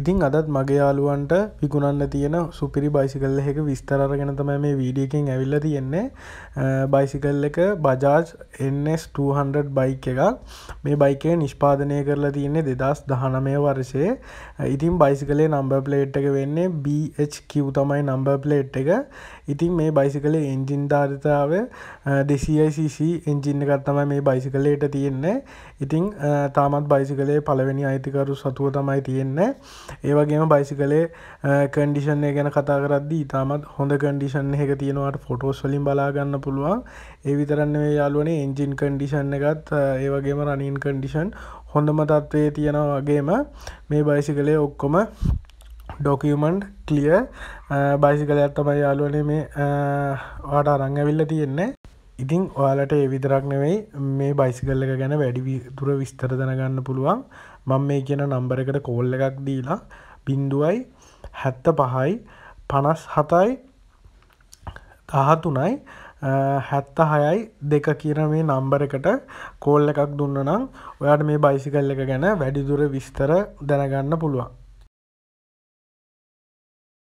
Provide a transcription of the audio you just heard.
ඉතින් අදත් මගේ යාලුවන්ට විකුණන්න තියෙන සුපිරි බයිසිකල්ල එක විස්තරගෙන තම මේ වීඩියකින් ඇවිල්ල තියෙන්නේ බයිසිකල් එක බජාජ් එස්200 බයික් එකක් මේ බයිකය නිෂ්පාදනය කරලා තියන්නේ දෙදස් දහනමය වර්ෂය ඉතින් බයිසිකලේ නම්බ පලේට් එක වෙන්නේ BHQ තමයි නම්බ පලේට් එක ඉතින් මේ බයිසිකල එන්ජින් ධාරිතාව දෙසියිCC එන්ජින්න කත්තම මේ බයිසිකලයට තියෙන්නේ ඉතිං තාමත් බයිසිකලේ පළවෙනි අයිතිකරු සතුව තමයි තියෙන්නේ ඒවගේම බයිසිකලේ කන්ඩිෂන් ගැන කතා කරද්දි ඉතාමත් හොඳ කන්ඩිෂන් එක තියෙනවාට ෆොටෝස් වලින් බලාගන්න පුළුවන් ඒ විතරන්න මේ යාලුවනේ එන්ජින් කන්ඩිෂන් එකත් ඒවගේම රනින් කන්ඩිෂන් හොඳම තත්ත්වය තියෙනවාගේම මේ බයිසිකලේ ඔක්කොම ඩොකමන්් කලිය බයිසිකලයක් තමයි යාලුවන මේ වාට uh, අරංගවිල්ල තියෙන්නේ ඉතිං ඔයාලට එවිදරක් නෙවෙයි මේ බයිසිකල්ල එක ගැන වැඩි තුර විස්තර දැනගන්න පුළුවන් මං මේ කියන නම්බර එකට කෝල්ල එකක් දීලා බින්දුවයි හැත්ත පහයි පනස් හතයි තහතුනයි uh, හැත්ත හයයි දෙක කියන මේ නම්බර එකට කෝල් එකක් දුන්න නම් ඔයාට මේ බයිසිකල් එක ගැන වැඩිදුර විස්තර දැනගන්න පුළුවන්